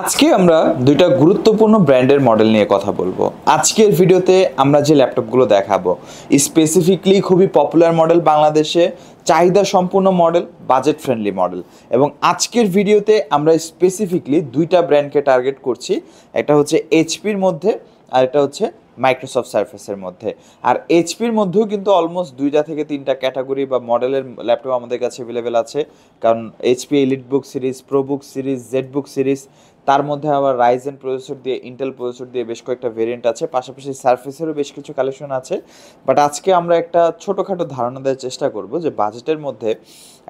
আজকে আমরা দুইটা গুরুত্বপূর্ণ ব্র্যান্ডের মডেল নিয়ে কথা বলবো আজকের ভিডিওতে আমরা যে ল্যাপটপগুলো দেখাবো স্পেসিফিকলি খুবই পপুলার মডেল বাংলাদেশে চাহিদা সম্পূর্ণ মডেল বাজেট ফ্রেন্ডলি মডেল এবং আজকের ভিডিওতে আমরা স্পেসিফিকলি দুইটা ব্র্যান্ডকে টার্গেট করছি একটা হচ্ছে এইচপির মধ্যে আর এটা হচ্ছে মাইক্রোসফট সার্ফেসের মধ্যে আর এইচপির মধ্যেও কিন্তু অলমোস্ট দুইটা থেকে তিনটা ক্যাটাগরি বা মডেলের ল্যাপটপ আমাদের কাছে অ্যাভেলেবেল আছে কারণ HP EliteBook series ProBook series ZBook series তার মধ্যে আবার রাইজেন প্রসেসর দিয়ে ইন্টেল প্রসেসর দিয়ে বেশ কয়েকটা ভেরিয়েন্ট আছে পাশাপাশি সার্ফেসেরও বেশ কিছু কালেকশন আছে বাট আজকে আমরা একটা ছোটোখাটো ধারণা দেওয়ার চেষ্টা করব যে বাজেটের মধ্যে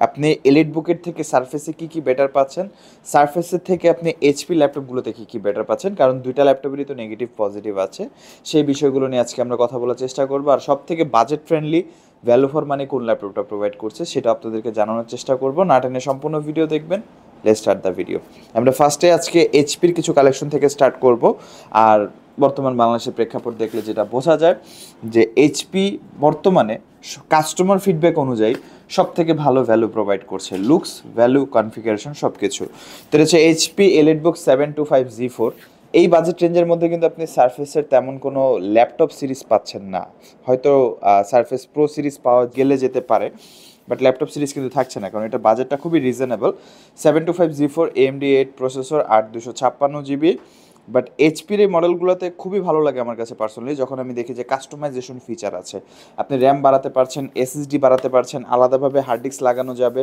আপনি এলিট বুকের থেকে সার্ফেসে কী কী বেটার পাচ্ছেন সার্ফেসের থেকে আপনি এইচপি ল্যাপটপগুলোতে কী কী বেটার পাচ্ছেন কারণ দুইটা ল্যাপটপেরই তো নেগেটিভ পজিটিভ আছে সেই বিষয়গুলো নিয়ে আজকে আমরা কথা বলার চেষ্টা করবো আর সব থেকে বাজেট ফ্রেন্ডলি ভ্যালু ফর মানে কোন ল্যাপটপটা প্রোভাইড করছে সেটা আপনাদেরকে জানানোর চেষ্টা করবো নাটেনে সম্পূর্ণ ভিডিও দেখবেন লেট স্টার্ট দ্য ভিডিও আমরা ফার্স্টে আজকে এইচপির কিছু কালেকশন থেকে স্টার্ট করব আর বর্তমান বাংলাদেশের প্রেক্ষাপট দেখলে যেটা বোঝা যায় যে এইচপি বর্তমানে কাস্টমার ফিডব্যাক অনুযায়ী সব থেকে ভালো ভ্যালু প্রোভাইড করছে লুকস ভ্যালু কনফিগারেশন সব কিছু তো রয়েছে HP EliteBook seven two five G four এই বাজেট রেঞ্জের মধ্যে কিন্তু আপনি সার্ফেসের তেমন কোনো ল্যাপটপ সিরিজ পাচ্ছেন না হয়তো সার্ফেস প্রো সিরিজ পাওয়া গেলে যেতে পারে বাট ল্যাপটপ সিরিজ কিন্তু থাকছে না কারণ এটা বাজেটটা খুবই reasonable seven two five G four AMD eight processor আট দুশো ছাপ্পান্ন জিবি বাট এইচপির এই মডেলগুলোতে খুবই ভালো লাগে আমার কাছে পার্সোনালি যখন আমি দেখি যে কাস্টমাইজেশন ফিচার আছে আপনি র্যাম বাড়াতে পারছেন এসএসডি বাড়াতে পারছেন আলাদাভাবে হার্ড ডিস্ক লাগানো যাবে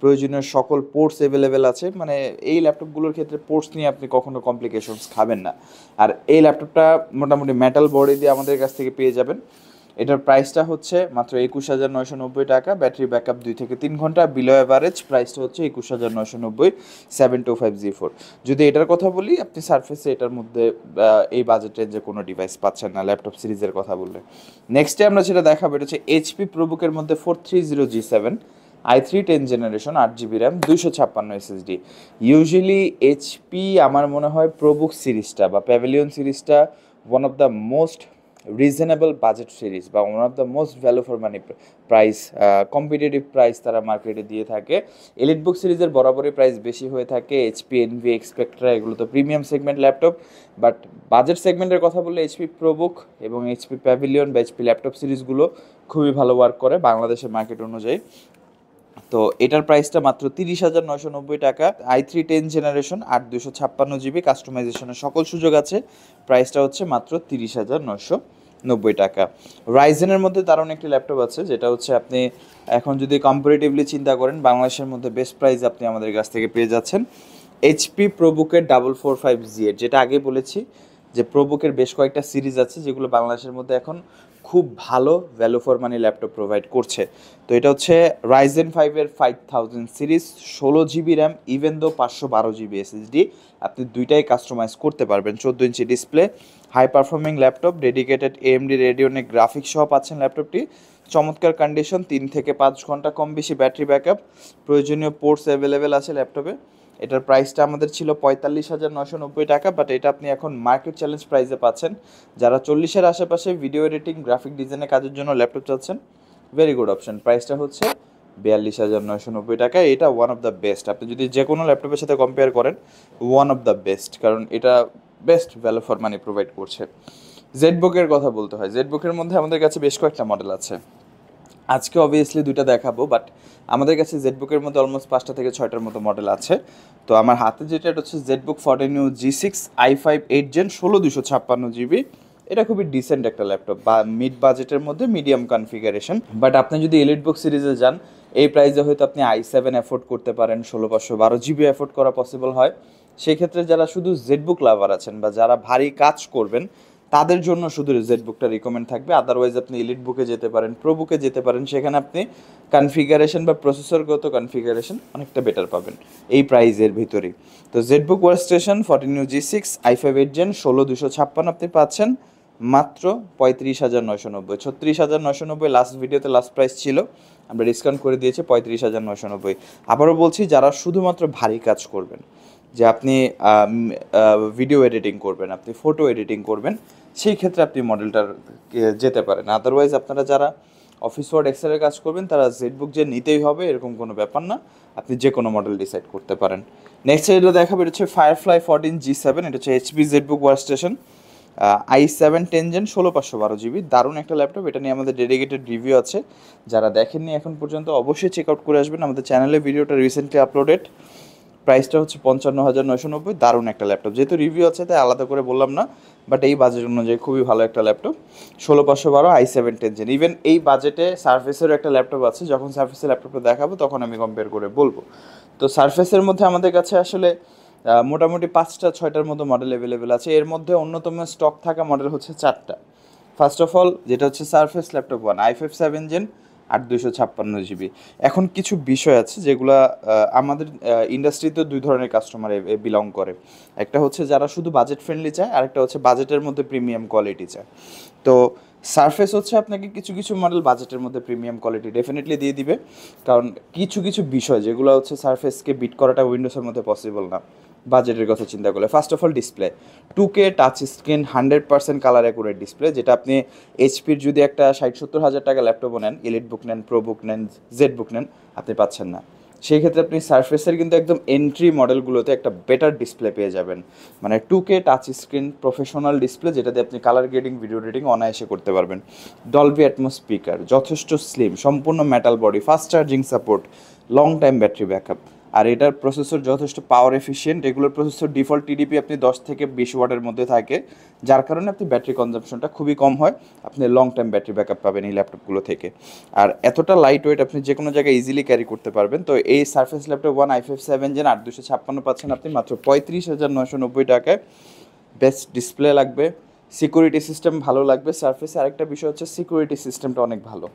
প্রয়োজনীয় সকল পোর্টস অ্যাভেলেবেল আছে মানে এই ল্যাপটপগুলোর ক্ষেত্রে পোর্টস নিয়ে আপনি কখনো কমপ্লিকেশনস খাবেন না আর এই ল্যাপটপটা মোটামুটি মেটাল বডি দিয়ে আমাদের কাছ থেকে পেয়ে যাবেন এটার প্রাইসটা হচ্ছে মাত্র একুশ হাজার নয়শো নব্বই টাকা ব্যাটারি ব্যাকআপ দুই থেকে তিন ঘন্টা বিলো অ্যাভারেজ প্রাইসটা হচ্ছে একুশ হাজার নয়শো নব্বই seven two five G four যদি এটার কথা বলি আপনি সার্ফেসে এটার মধ্যে এই বাজেট রেঞ্জে কোনো ডিভাইস পাচ্ছেন না ল্যাপটপ সিরিজের কথা বললে নেক্সটে আমরা যেটা দেখাবো এটা হচ্ছে এইচপি প্রবুকের মধ্যে four three zero G seven i three ten generation আট জিবি র্যাম দুইশো ছাপ্পান্ন এসএসডি ইউজুয়ালি এইচপি আমার মনে হয় প্রবুক সিরিজটা বা প্যাভিলিয়ন সিরিজটা one of the most reasonable budget series বা one of the most value for money price competitive price তারা মার্কেটে দিয়ে থাকে এলিট বুক সিরিজের বরাবরই প্রাইস বেশি হয়ে থাকে এইচপি এনভি এক্সপেক্ট্রা এগুলো তো premium segment laptop but budget সেগমেন্টের কথা বললে এইচপি প্রবুক এবং এইচপি প্যাভিলিয়ন বা এইচপি ল্যাপটপ সিরিজগুলো খুবই ভালো ওয়ার্ক করে বাংলাদেশের মার্কেট অনুযায়ী তো এটার প্রাইসটা মাত্র তিরিশ হাজার নয়শো নব্বই টাকা আই থ্রি টেন জেনারেশন আট দুশো ছাপ্পান্ন জিবি কাস্টমাইজেশনের সকল সুযোগ আছে প্রাইসটা হচ্ছে মাত্র তিরিশ হাজার নয়শো নব্বই টাকা রাইজেনের মধ্যে দারুণ একটি ল্যাপটপ আছে যেটা হচ্ছে আপনি এখন যদি কম্পারেটিভলি চিন্তা করেন বাংলাদেশের মধ্যে বেস্ট প্রাইস আপনি আমাদের কাছ থেকে পেয়ে যাচ্ছেন এইচপি প্রবুকের ডাবল ফোর ফাইভ জি এর যেটা আগে বলেছি যে প্রোবুকের বেশ কয়েকটা সিরিজ আছে যেগুলো বাংলাদেশের মধ্যে এখন খুব ভালো value for money laptop provide করছে তো এটা হচ্ছে রাইজেন ফাইভের ফাইভ থাউজেন্ড সিরিজ ষোলো জিবি র্যাম ইভেন দো পাঁচশো বারো জিবি এসএসডি আপনি দুইটাই কাস্টমাইজ করতে পারবেন চোদ্দো ইঞ্চি display high performing laptop dedicated AMD Radeon graphics সহ পাচ্ছেন ল্যাপটপটি চমৎকার কন্ডিশন তিন থেকে পাঁচ ঘন্টা কম বেশি ব্যাটারি ব্যাকআপ প্রয়োজনীয় পোর্টস অ্যাভেলেবেল আছে ল্যাপটপে এটার প্রাইসটা আমাদের ছিল পঁয়তাল্লিশ হাজার নশো নব্বই টাকা বাট এটা আপনি এখন মার্কেট চ্যালেঞ্জ প্রাইসে পাচ্ছেন যারা চল্লিশের আশেপাশে ভিডিও এডিটিং গ্রাফিক ডিজাইনের কাজের জন্য ল্যাপটপ চাচ্ছেন ভেরি গুড অপশন প্রাইসটা হচ্ছে বিয়াল্লিশ হাজার নয়শো নব্বই টাকা এটা ওয়ান অফ দ্য বেস্ট আপনি যদি যে কোনো ল্যাপটপের সাথে কম্পেয়ার করেন ওয়ান অফ দ্য বেস্ট কারণ এটা best value for money provide করছে জেড বুকের কথা বলতে হয় জেড বুকের মধ্যে আমাদের কাছে বেশ কয়েকটা মডেল আছে আজকে অবভিয়াসলি দুইটা দেখাবো বাট আমাদের কাছে জেড বুকের মধ্যে অলমোস্ট পাঁচটা থেকে ছয়টার মতো মডেল আছে তো আমার হাতে যেটা হচ্ছে ZBook fourteen G six i five eight gen ষোলো দুশো ছাপ্পান্ন জিবি এটা খুবই ডিসেন্ট একটা ল্যাপটপ বা মিড বাজেটের মধ্যে মিডিয়াম কনফিগারেশন বাট আপনি যদি এলিট বুক সিরিজে যান এই প্রাইসে হয়তো আপনি আই সেভেন অ্যাফোর্ড করতে পারেন ষোলো পাঁচশো বারো জিবি অ্যাফোর্ড করা পসিবল হয় সেক্ষেত্রে যারা শুধু জেড বুক লাভার আছেন বা যারা ভারী কাজ করবেন তাদের জন্য শুধু রিজেট বুকটা রিকমেন্ড থাকবে আদারওয়াইজ আপনি ইলিট বুকে যেতে পারেন প্রো বুকে যেতে পারেন সেখানে আপনি কনফিগারেশন বা প্রসেসরগত কনফিগারেশন অনেকটা বেটার পাবেন এই প্রাইজের ভিতরেই তো ZBook workstation fourteen new G six i five eight gen ষোলো দুশো ছাপ্পান্ন আপনি পাচ্ছেন মাত্র পঁয়ত্রিশ হাজার নয়শো নব্বই ছত্রিশ হাজার নয়শো নব্বই লাস্ট ভিডিওতে লাস্ট প্রাইস ছিল আমরা ডিসকাউন্ট করে দিয়েছি পঁয়ত্রিশ হাজার নয়শো নব্বই আবারও বলছি যারা শুধুমাত্র ভারী কাজ করবেন যে আপনি ভিডিও এডিটিং করবেন আপনি ফটো এডিটিং করবেন সেই ক্ষেত্রে আপনি মডেলটার যেতে পারেন আদারওয়াইজ আপনারা যারা অফিস ওয়ার্ড এক্সেলের কাজ করবেন তারা জেড বুক যে নিতেই হবে এরকম কোনো ব্যাপার না আপনি যে কোনো মডেল ডিসাইড করতে পারেন নেক্সট যেটা দেখাবো এটা হচ্ছে ফায়ারফ্লাই ফোরটিন জি সেভেন এটা হচ্ছে HP ZBook book workstation i seven ten gen ষোলো পাঁচশো বারো জিবি দারুণ একটা ল্যাপটপ এটা নিয়ে আমাদের ডেডিকেটেড রিভিউ আছে যারা দেখেননি এখন পর্যন্ত অবশ্যই চেক আউট করে আসবেন আমাদের চ্যানেলে ভিডিওটা রিসেন্টলি আপলোডেড প্রাইসটা হচ্ছে পঞ্চান্ন হাজার নয়শো নব্বই দারুণ একটা ল্যাপটপ যেহেতু রিভিউ আছে তাই আলাদা করে বললাম না বাট এই বাজেট অনুযায়ী খুবই ভালো একটা ল্যাপটপ ষোলো পাঁচশো বারো আই সেভেন টেনজেন ইভেন এই বাজেটে সার্ফেসেরও একটা ল্যাপটপ আছে যখন সার্ফেসের ল্যাপটপটা দেখাবো তখন আমি কম্পেয়ার করে বলবো তো সার্ফেসের মধ্যে আমাদের কাছে আসলে মোটামুটি পাঁচটা ছয়টার মতো মডেল অ্যাভেলেবেল আছে এর মধ্যে অন্যতম স্টক থাকা মডেল হচ্ছে চারটা ফার্স্ট অফ অল যেটা হচ্ছে Surface laptop one i five seven gen আর দুইশো ছাপ্পান্ন জিবি এখন কিছু বিষয় আছে যেগুলো আমাদের ইন্ডাস্ট্রিতে দুই ধরনের কাস্টমার বিলং করে একটা হচ্ছে যারা শুধু বাজেট ফ্রেন্ডলি চায় আর একটা হচ্ছে বাজেটের মধ্যে প্রিমিয়াম কোয়ালিটি চায় তো সারফেস হচ্ছে আপনাকে কিছু কিছু মডেল বাজেটের মধ্যে প্রিমিয়াম কোয়ালিটি ডেফিনেটলি দিয়ে দিবে কারণ কিছু কিছু বিষয় যেগুলো হচ্ছে সারফেসকে বিট করাটা উইন্ডোজের মধ্যে পসিবল না বাজেটের কথা চিন্তা করলে first of all display two K touch screen hundred percent colour accurate display যেটা আপনি এইচপির যদি একটা ষাট সত্তর হাজার টাকা ল্যাপটপও নেন এলিট বুক নেন প্রো বুক নেন জেড বুক নেন আপনি পাচ্ছেন না সেই ক্ষেত্রে আপনি সার্ফেসের কিন্তু একদম এন্ট্রি মডেলগুলোতে একটা বেটার ডিসপ্লে পেয়ে যাবেন মানে two K touch screen professional display যেটাতে আপনি কালার গ্রেডিং ভিডিও রেডিং অনায়াসে করতে পারবেন ডলবি অ্যাটমো স্পিকার যথেষ্ট স্লিম সম্পূর্ণ metal body fast charging support long time battery backup আর এটার প্রসেসর যথেষ্ট পাওয়ার এফিশিয়েন্ট এগুলোর প্রসেসর ডিফল্ট টিডিপি আপনি দশ থেকে বিশ ওয়াটের মধ্যে থাকে যার কারণে আপনি ব্যাটারি কনজাম্পশনটা খুবই কম হয় আপনি লং টাইম ব্যাটারি ব্যাকআপ পাবেন এই ল্যাপটপগুলো থেকে আর এতটা লাইট ওয়েট আপনি যে কোনো জায়গায় ইজিলি ক্যারি করতে পারবেন তো এই Surface laptop one i five seven gen আট দুশো ছাপ্পান্ন পাচ্ছেন আপনি মাত্র পঁয়ত্রিশ হাজার নয়শো নব্বই টাকায় বেস্ট ডিসপ্লে লাগবে সিকিউরিটি সিস্টেম ভালো লাগবে সার্ফেসে আরেকটা বিষয় হচ্ছে সিকিউরিটি সিস্টেমটা অনেক ভালো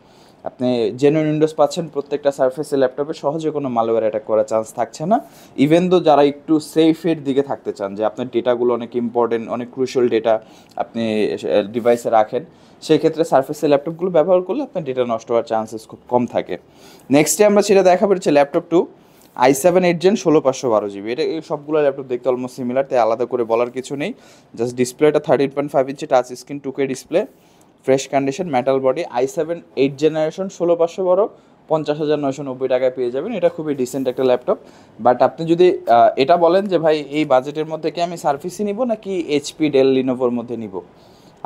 আপনি জেনুইন উইন্ডোজ পাচ্ছেন প্রত্যেকটা সার্ফেসে ল্যাপটপে সহজে কোনো মালওয়্যার অ্যাটাক করার চান্স থাকছে না ইভেন দো যারা একটু সেফের দিকে থাকতে চান যে আপনার ডেটাগুলো অনেক ইম্পর্টেন্ট অনেক ক্রুশিয়াল ডেটা আপনি ডিভাইসে রাখেন সেই ক্ষেত্রে সার্ফেসের ল্যাপটপগুলো ব্যবহার করলে আপনার ডেটা নষ্ট হওয়ার চান্সেস খুব কম থাকে নেক্সটে আমরা সেটা দেখাবো হচ্ছে laptop two i seven eight gen ষোলো পাঁচশো বারো জিবি এটা এই সবগুলো ল্যাপটপ দেখতে অলমোস্ট সিমিলার তাই আলাদা করে বলার কিছু নেই জাস্ট ডিসপ্লেটা থার্টিন পয়েন্ট ফাইভ ইঞ্চি touch screen two K display fresh condition metal body i seven eight generation ষোলো পাঁচশো বারো পঞ্চাশ হাজার নয়শো নব্বই টাকায় পেয়ে যাবেন এটা খুবই ডিসেন্ট একটা ল্যাপটপ বাট আপনি যদি এটা বলেন যে ভাই এই বাজেটের মধ্যে কি আমি সার্ভিসই না নাকি এইচপি ডেল লিনোভোর মধ্যে নিব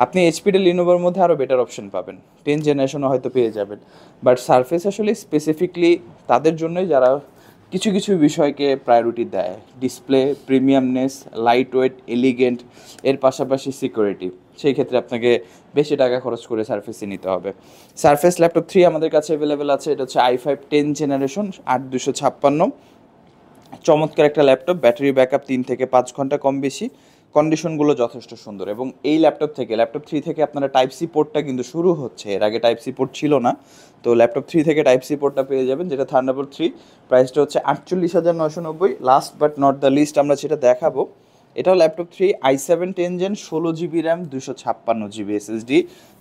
আপনি এইচপি ডেল লিনোভোর মধ্যে আরও বেটার অপশন পাবেন টেন জেনারেশনও হয়তো পেয়ে যাবেন বাট সার্ফেস আসলে স্পেসিফিকলি তাদের জন্যই যারা কিছু কিছু বিষয়কে প্রায়োরিটি দেয় display premiumness light weight elegant এর পাশাপাশি সিকিউরিটি সেই ক্ষেত্রে আপনাকে বেশি টাকা খরচ করে সার্ফেসে নিতে হবে সার্ফেস ল্যাপটপ থ্রি আমাদের কাছে অ্যাভেলেবেল আছে এটা হচ্ছে আই ফাইভ টেন জেনারেশন আট দুশো ছাপ্পান্ন চমৎকার একটা ল্যাপটপ ব্যাটারি ব্যাকআপ তিন থেকে পাঁচ ঘন্টা কম বেশি কন্ডিশনগুলো যথেষ্ট সুন্দর এবং এই ল্যাপটপ থেকে ল্যাপটপ থ্রি থেকে আপনারা টাইপ সি পোর্টটা কিন্তু শুরু হচ্ছে এর আগে টাইপ সি পোর্ট ছিল না তো ল্যাপটপ থ্রি থেকে টাইপ সি পোর্টটা পেয়ে যাবেন যেটা থান্ডারবোল্ট থ্রি প্রাইসটা হচ্ছে আটচল্লিশ হাজার নশো নব্বই last but not the least আমরা সেটা দেখাবো এটাও laptop three i seven ten gen ষোলো জিবি র্যাম দুশো ছাপ্পান্ন GB SSD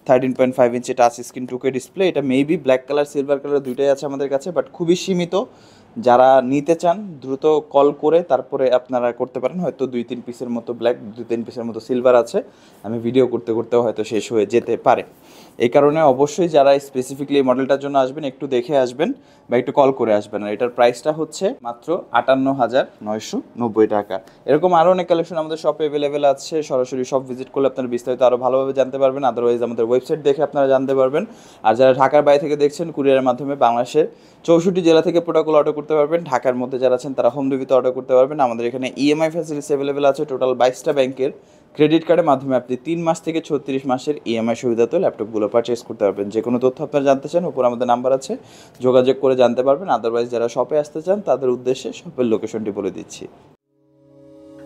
thirteen point five ইঞ্চি টাচ স্ক্রিন টুকে ডিসপ্লে এটা maybe black colour silver colour দুইটাই আছে আমাদের কাছে বাট খুবই সীমিত যারা নিতে চান দ্রুত কল করে তারপরে আপনারা করতে পারেন হয়তো দুই তিন পিসের মতো ব্ল্যাক দুই তিন পিসের মতো সিলভার আছে আমি ভিডিও করতে করতে হয়তো শেষ হয়ে যেতে পারে এই কারণে অবশ্যই যারা স্পেসিফিকলি এই মডেলটার জন্য আসবেন একটু দেখে আসবেন বা একটু কল করে আসবেন আর এটার প্রাইসটা হচ্ছে মাত্র আটান্ন হাজার নয়শো নব্বই টাকা এরকম আরও অনেক কালেকশন আমাদের শপে অ্যাভেলেবেল আছে সরাসরি সব ভিজিট করলে আপনারা বিস্তারিত আরও ভালোভাবে জানতে পারবেন আদারওয়াইজ আমাদের ওয়েবসাইট দেখে আপনারা জানতে পারবেন আর যারা ঢাকার বাইরে থেকে দেখছেন কুরিয়ারের মাধ্যমে বাংলাদেশের চৌষট্টি জেলা থেকে প্রোডাক্টগুলো অটো করতে পারবেন ঢাকার মধ্যে যারা আছেন তারা হোম ডেলিভারিতে অর্ডার করতে পারবেন আমাদের এখানে ইএমআই ফ্যাসিলিটি অ্যাভেলেবেল আছে টোটাল বাইশটা ব্যাংকের ক্রেডিট কার্ডের মাধ্যমে আপনি তিন মাস থেকে ছত্রিশ মাসের ইএমআই সুবিধাতে ল্যাপটপগুলো পারচেস করতে পারবেন যে কোনো তথ্য আপনারা জানতে চান উপর আমাদের নাম্বার আছে যোগাযোগ করে জানতে পারবেন আদারওয়াইজ যারা শপে আসতে চান তাদের উদ্দেশ্যে শপের লোকেশনটি বলে দিচ্ছি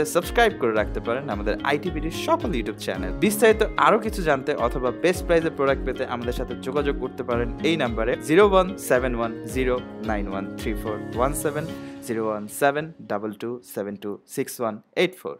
সাথে সাবস্ক্রাইব করে রাখতে পারেন আমাদের আইটিভিডির সকল ইউটিউব চ্যানেল বিস্তারিত আরও কিছু জানতে অথবা বেস্ট প্রাইজের প্রোডাক্ট পেতে আমাদের সাথে যোগাযোগ করতে পারেন এই নাম্বারে zero one seven one zero nine one three four one seven zero one seven double two seven two six one eight four